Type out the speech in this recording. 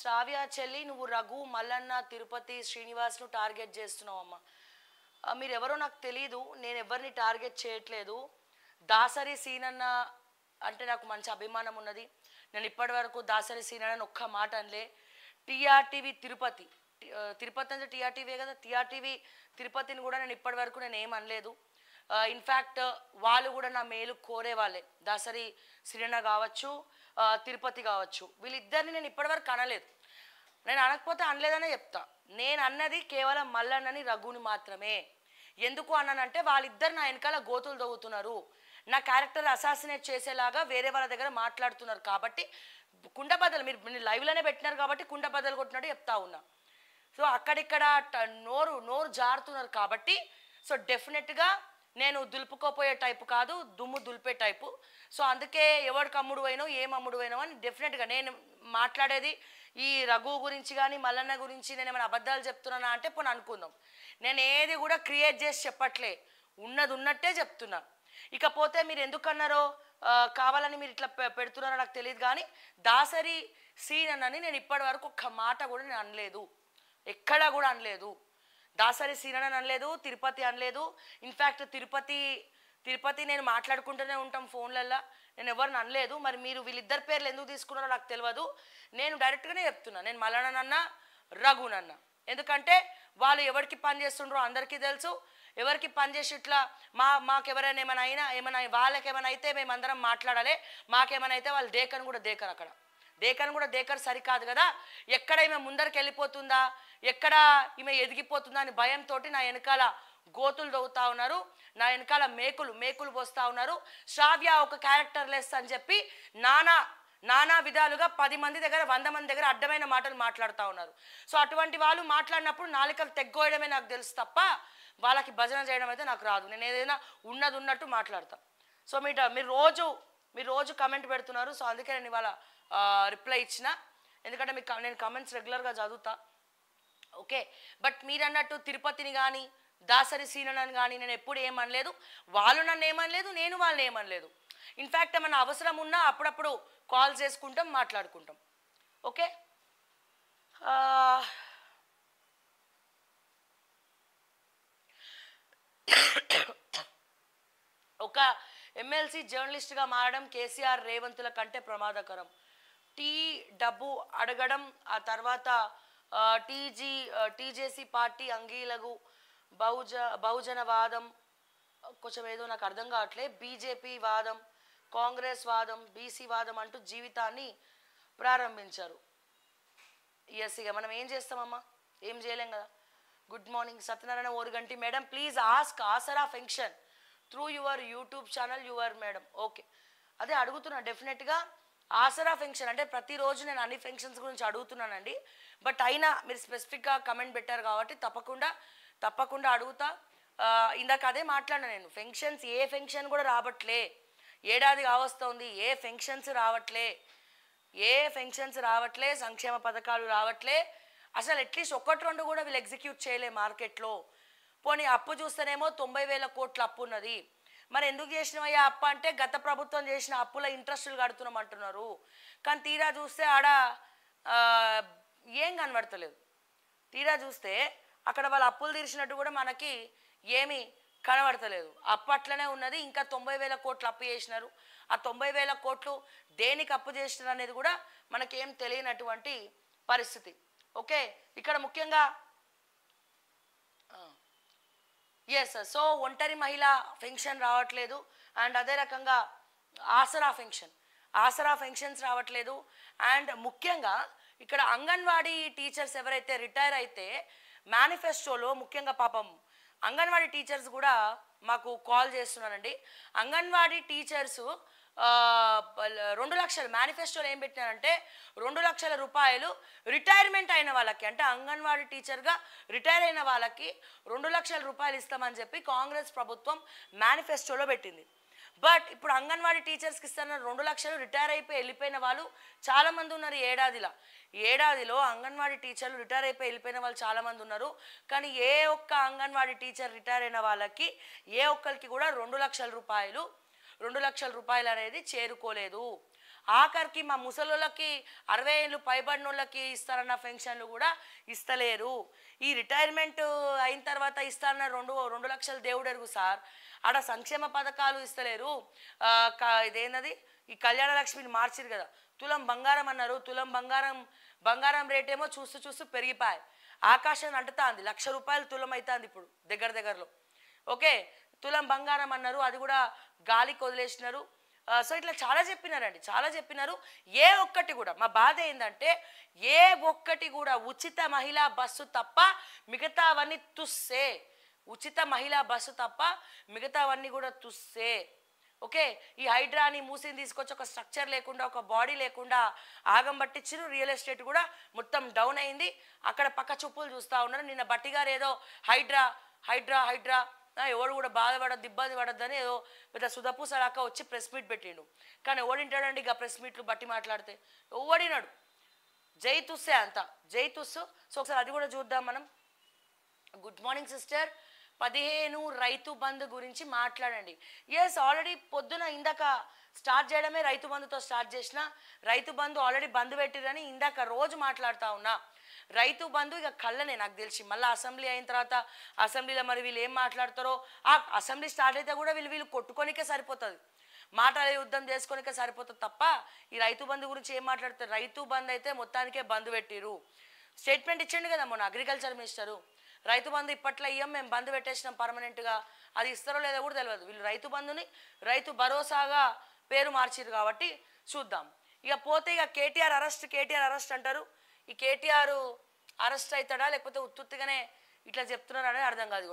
శ్రావ్య చెల్లి నువ్వు రఘు మల్లన్న తిరుపతి శ్రీనివాస్ను టార్గెట్ చేస్తున్నావు అమ్మ మీరెవరో నాకు తెలీదు నేను ఎవరిని టార్గెట్ చేయట్లేదు దాసరి సీనన్న అంటే నాకు మంచి అభిమానం ఉన్నది నేను ఇప్పటి వరకు దాసరి సీనన్న ఒక్క మాట అనలే టీఆర్టీవీ తిరుపతి తిరుపతి అంటే టీఆర్టీవీ కదా టీఆర్టీవీ తిరుపతిని కూడా నేను ఇప్పటి వరకు నేను ఏం అనలేదు ఇన్ఫ్యాక్ట్ వాళ్ళు కూడా నా మేలు కోరే వాళ్ళే దాసరి సిరిన కావచ్చు తిరుపతి కావచ్చు వీళ్ళిద్దరిని నేను ఇప్పటివరకు అనలేదు నేను అనకపోతే అనలేదనే చెప్తా నేను అన్నది కేవలం మల్లన్నని రఘుని మాత్రమే ఎందుకు అన్నానంటే వాళ్ళిద్దరు నా వెనకాల గోతులు తవ్వుతున్నారు నా క్యారెక్టర్ అసాసినేట్ చేసేలాగా వేరే వాళ్ళ దగ్గర మాట్లాడుతున్నారు కాబట్టి కుండ బదలు మీరు లైవ్లోనే పెట్టినారు కాబట్టి కుండ బదలు కొట్టినట్టు చెప్తా ఉన్నా సో అక్కడిక్కడ నోరు నోరు జారుతున్నారు కాబట్టి సో డెఫినెట్గా నేను దులుపుకోపోయే టైపు కాదు దుమ్ము దులిపే టైపు సో అందుకే ఎవరికి అమ్ముడు అయినో ఏం అమ్ముడు అయినో అని డెఫినెట్గా నేను మాట్లాడేది ఈ రఘు గురించి కానీ మల్లన్న గురించి నేను ఏమైనా అబద్ధాలు చెప్తున్నానా అంటే పోనీ అనుకుందాం నేను ఏది కూడా క్రియేట్ చేసి చెప్పట్లే ఉన్నది ఉన్నట్టే చెప్తున్నా ఇకపోతే మీరు ఎందుకన్నారో కావాలని మీరు ఇట్లా పెడుతున్నారో నాకు తెలియదు కానీ దాసరి సీన్ అని నేను ఇప్పటి వరకు ఒక్క మాట కూడా నేను అనలేదు ఎక్కడా కూడా అనలేదు దాసరి సీనన్ అని అనలేదు తిరుపతి అనలేదు ఇన్ఫ్యాక్ట్ తిరుపతి తిరుపతి నేను మాట్లాడుకుంటూనే ఉంటాం ఫోన్లల్లో నేను ఎవరిని అనలేదు మరి మీరు వీళ్ళిద్దరు పేర్లు ఎందుకు తీసుకున్నారో నాకు తెలియదు నేను డైరెక్ట్గానే చెప్తున్నా నేను మలనన్న రఘునన్న ఎందుకంటే వాళ్ళు ఎవరికి పని చేస్తుండ్రో అందరికీ తెలుసు ఎవరికి పని చేసి ఇట్లా మా మాకెవరైనా ఏమైనా అయినా ఏమైనా వాళ్ళకి ఏమైనా అయితే మేమందరం మాట్లాడాలి మాకేమైనా అయితే వాళ్ళు దేకని కూడా దేకరు అక్కడ దేకన్ కూడా డేకర్ సరికాదు కదా ఎక్కడ ఈమె ముందరికి వెళ్ళిపోతుందా ఎక్కడ ఈమె ఎదిగిపోతుందా అని భయంతో నా వెనకాల గోతులు దవ్వుతా ఉన్నారు నా వెనకాల మేకులు మేకులు పోస్తా ఉన్నారు శ్రావ్య ఒక క్యారెక్టర్ లెస్ అని చెప్పి నానా నానా విధాలుగా పది మంది దగ్గర వంద మంది దగ్గర అడ్డమైన మాటలు మాట్లాడుతూ ఉన్నారు సో అటువంటి వాళ్ళు మాట్లాడినప్పుడు నాలికలు తెగ్గోయడమే నాకు తెలుసు తప్ప వాళ్ళకి భజన చేయడం అయితే నాకు రాదు నేను ఏదైనా ఉన్నది ఉన్నట్టు మాట్లాడతాను సో మీట మీరు రోజు మీరు రోజు కమెంట్ పెడుతున్నారు సో అందుకే నేను ఇవాళ రిప్లై ఇచ్చిన ఎందుకంటే మీకు నేను కమెంట్స్ రెగ్యులర్గా చదువుతా ఓకే బట్ మీరు అన్నట్టు తిరుపతిని కానీ దాసరి సీనని కానీ నేను ఎప్పుడు ఏమనలేదు వాళ్ళు నన్ను ఏమనలేదు నేను వాళ్ళని ఏమనలేదు ఇన్ఫ్యాక్ట్ ఏమైనా అవసరం ఉన్నా అప్పుడప్పుడు కాల్ చేసుకుంటాం మాట్లాడుకుంటాం ఓకే ఒక ఎమ్మెల్సీ జర్నలిస్ట్గా మారడం కేసీఆర్ రేవంతుల కంటే ప్రమాదకరం టీ డబ్బు అడగడం ఆ తర్వాత టీజీ టీజేసీ పార్టీ అంగీలకు బహుజ బహుజనవాదం కొంచెం ఏదో నాకు అర్థం కావట్లే బీజేపీ వాదం కాంగ్రెస్ వాదం బీసీ వాదం అంటూ జీవితాన్ని ప్రారంభించారు ఎస్ ఇక మనం ఏం చేస్తామమ్మా ఏం చేయలేం కదా good morning Satyanarayana Oruganti madam please ask Aasara pension through your YouTube channel your madam okay అదే అడుగుతున్నా డెఫినెట్గా ఆసరా ఫంక్షన్ అంటే ప్రతిరోజు నేను అన్ని ఫంక్షన్స్ గురించి అడుగుతున్నానండి బట్ అయినా మీరు స్పెసిఫిక్గా కమెంట్ పెట్టారు కాబట్టి తప్పకుండా తప్పకుండా అడుగుతా ఇందాక అదే మాట్లాడినా నేను ఫంక్షన్స్ ఏ ఫంక్షన్ కూడా రావట్లే ఏడాది కావస్తోంది ఏ ఫంక్షన్స్ రావట్లే ఏ ఫంక్షన్స్ రావట్లే సంక్షేమ పథకాలు రావట్లే అసలు అట్లీస్ట్ ఒకటి రెండు కూడా వీళ్ళు ఎగ్జిక్యూట్ చేయలే మార్కెట్లో పోనీ అప్పు చూస్తేనేమో తొంభై వేల కోట్ల అప్పు ఉన్నది మరి ఎందుకు చేసినవయ్యా అప్ప అంటే గత ప్రభుత్వం చేసిన అప్పుల ఇంట్రెస్టులు కడుతున్నాం అంటున్నారు కానీ తీరా చూస్తే ఆడ ఏం కనబడతలేదు తీరా చూస్తే అక్కడ వాళ్ళు అప్పులు తీర్చినట్టు కూడా మనకి ఏమీ కనబడతలేదు అప్పు అట్లనే ఉన్నది ఇంకా తొంభై వేల కోట్లు అప్పు చేసినారు ఆ తొంభై వేల కోట్లు దేనికి అప్పు చేసినారు అనేది కూడా మనకేం తెలియనటువంటి పరిస్థితి ఓకే ఇక్కడ ముఖ్యంగా ఎస్ సో ఒంటరి మహిళ పెన్షన్ రావట్లేదు అండ్ అదే రకంగా ఆసరా పెన్షన్ ఆసరా పెన్షన్స్ రావట్లేదు అండ్ ముఖ్యంగా ఇక్కడ అంగన్వాడీ టీచర్స్ ఎవరైతే రిటైర్ అయితే మేనిఫెస్టోలో ముఖ్యంగా పాపం అంగన్వాడీ టీచర్స్ కూడా మాకు కాల్ చేస్తున్నానండి అంగన్వాడీ టీచర్సు రెండు లక్షలు మేనిఫెస్టోలో ఏం పెట్టినారంటే రెండు లక్షల రూపాయలు రిటైర్మెంట్ అయిన వాళ్ళకి అంటే అంగన్వాడీ టీచర్గా రిటైర్ అయిన వాళ్ళకి రెండు లక్షల రూపాయలు ఇస్తామని చెప్పి కాంగ్రెస్ ప్రభుత్వం మేనిఫెస్టోలో పెట్టింది బట్ ఇప్పుడు అంగన్వాడీ టీచర్స్కి ఇస్తారన్న రెండు లక్షలు రిటైర్ అయిపోయి వెళ్ళిపోయిన వాళ్ళు చాలామంది ఉన్నారు ఏడాదిలో ఏడాదిలో అంగన్వాడీ టీచర్లు రిటైర్ అయిపోయి వెళ్ళిపోయిన వాళ్ళు చాలామంది ఉన్నారు కానీ ఏ ఒక్క అంగన్వాడీ టీచర్ రిటైర్ అయిన వాళ్ళకి ఏ ఒక్కరికి కూడా రెండు లక్షల రూపాయలు రెండు లక్షల రూపాయలు అనేది చేరుకోలేదు ఆఖరికి మా ముసలోళ్ళకి అరవై ఏళ్ళు పైబడినోళ్ళకి ఇస్తారన్న పెన్షన్లు కూడా ఇస్తలేరు ఈ రిటైర్మెంట్ అయిన తర్వాత ఇస్తారన్న రెండు రెండు లక్షలు దేవుడు ఎరుగు సార్ ఆడ సంక్షేమ పథకాలు ఇస్తలేరు ఇదేనది ఈ కళ్యాణ లక్ష్మిని మార్చిరు కదా తులం బంగారం అన్నారు తులం బంగారం బంగారం రేట్ ఏమో చూస్తూ చూస్తూ పెరిగిపోయాయి ఆకాశం అంటుతా లక్ష రూపాయలు తులం అవుతుంది ఇప్పుడు దగ్గర దగ్గరలో ఓకే తులం బంగారం అన్నారు అది కూడా గాలి వదిలేసినారు సో ఇట్లా చాలా చెప్పినారండి చాలా చెప్పినారు ఏ ఒక్కటి కూడా మా బాధ ఏంటంటే ఏ ఒక్కటి కూడా ఉచిత మహిళా బస్సు తప్ప మిగతావన్నీ తుస్సే ఉచిత మహిళా బస్సు తప్ప మిగతావన్నీ కూడా తుస్సే ఓకే ఈ హైడ్రాని మూసిని తీసుకొచ్చి ఒక స్ట్రక్చర్ లేకుండా ఒక బాడీ లేకుండా ఆగం పట్టించిన రియల్ ఎస్టేట్ కూడా మొత్తం డౌన్ అయింది అక్కడ పక్క చూపులు చూస్తూ ఉన్నారు నిన్న బట్టి గారు ఏదో హైడ్రా హైడ్రా హైడ్రా ఎవడు కూడా బాధపడద్దు ఇబ్బంది పడద్దని ఏదో పెద్ద సుధపూసలాక వచ్చి ప్రెస్ మీట్ పెట్టిండు కానీ ఎవడింటాడండి ఇక ప్రెస్ మీట్లు బట్టి మాట్లాడితే ఎవడినాడు జై తుస్సే అంతా జై తుస్సు సో ఒకసారి అది కూడా చూద్దాం మనం గుడ్ మార్నింగ్ సిస్టర్ పదిహేను రైతు బంధు గురించి మాట్లాడండి ఎస్ ఆల్రెడీ పొద్దున ఇందాక స్టార్ట్ చేయడమే రైతు బంధుతో స్టార్ట్ చేసిన రైతు బంధు ఆల్రెడీ బంధు పెట్టిరని ఇందాక రోజు మాట్లాడుతూ ఉన్నా రైతు బంధు ఇక కళ్ళనే నాకు తెలిసి మళ్ళీ అసెంబ్లీ అయిన తర్వాత అసెంబ్లీలో మరి వీళ్ళు ఏం మాట్లాడతారో ఆ అసెంబ్లీ స్టార్ట్ అయితే కూడా వీళ్ళు వీళ్ళు కొట్టుకోనికే సరిపోతుంది మాటల యుద్ధం చేసుకోనికే సరిపోతుంది తప్ప ఈ రైతు బంధు గురించి ఏం మాట్లాడతారు రైతు బంధు అయితే మొత్తానికే బంద్ పెట్టిరు స్టేట్మెంట్ ఇచ్చండి కదా మొన్న అగ్రికల్చర్ మినిస్టరు రైతు బంధు ఇప్పట్లో ఇయ్యం మేము బంద్ పెట్టేసినాం పర్మనెంట్గా అది ఇస్తారో లేదో కూడా తెలియదు వీళ్ళు రైతు బంధుని రైతు భరోసాగా పేరు మార్చిరు కాబట్టి చూద్దాం ఇక పోతే ఇక కేటీఆర్ అరెస్ట్ కేటీఆర్ అరెస్ట్ అంటారు ఈ కేటీఆర్ అరెస్ట్ అవుతాడా లేకపోతే ఉత్పత్తిగానే ఇట్లా చెప్తున్నారా అర్థం కాదు